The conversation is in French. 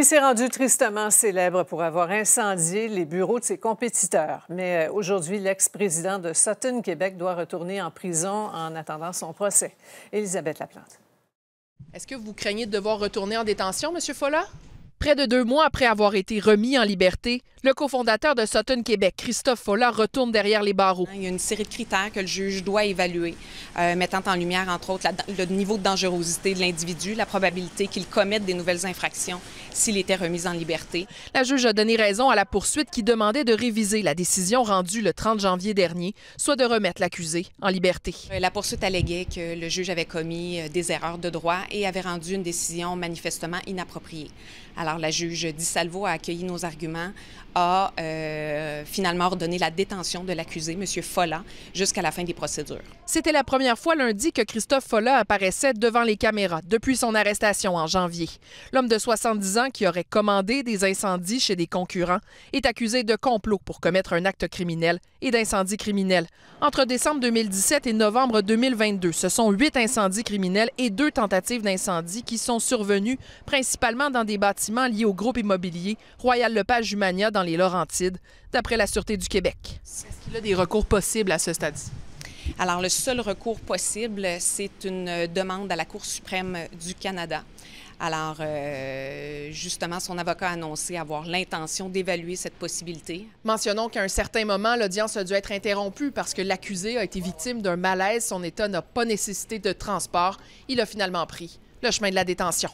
Il s'est rendu tristement célèbre pour avoir incendié les bureaux de ses compétiteurs. Mais euh, aujourd'hui, l'ex-président de Sutton Québec doit retourner en prison en attendant son procès. Elisabeth Laplante. Est-ce que vous craignez de devoir retourner en détention, M. Follat? Près de deux mois après avoir été remis en liberté, le cofondateur de Sutton Québec, Christophe Follard, retourne derrière les barreaux. Il y a une série de critères que le juge doit évaluer, euh, mettant en lumière, entre autres, le niveau de dangerosité de l'individu, la probabilité qu'il commette des nouvelles infractions s'il était remis en liberté. La juge a donné raison à la poursuite qui demandait de réviser la décision rendue le 30 janvier dernier, soit de remettre l'accusé en liberté. Euh, la poursuite alléguait que le juge avait commis euh, des erreurs de droit et avait rendu une décision manifestement inappropriée. Alors, la juge Di Salvo a accueilli nos arguments, a euh, finalement ordonné la détention de l'accusé, M. Follat, jusqu'à la fin des procédures. C'était la première fois lundi que Christophe Follat apparaissait devant les caméras depuis son arrestation en janvier. L'homme de 70 ans qui aurait commandé des incendies chez des concurrents est accusé de complot pour commettre un acte criminel et d'incendie criminel. Entre décembre 2017 et novembre 2022, ce sont huit incendies criminels et deux tentatives d'incendie qui sont survenus principalement dans des bâtiments liés au groupe immobilier Royal Lepage Humania dans les Laurentides, d'après la Sûreté du Québec? Est-ce qu'il a des recours possibles à ce stade Alors, le seul recours possible, c'est une euh, demande à la Cour suprême euh, du Canada. Alors, euh, justement, son avocat a annoncé avoir l'intention d'évaluer cette possibilité. Mentionnons qu'à un certain moment, l'audience a dû être interrompue parce que l'accusé a été victime d'un malaise. Son état n'a pas nécessité de transport. Il a finalement pris le chemin de la détention.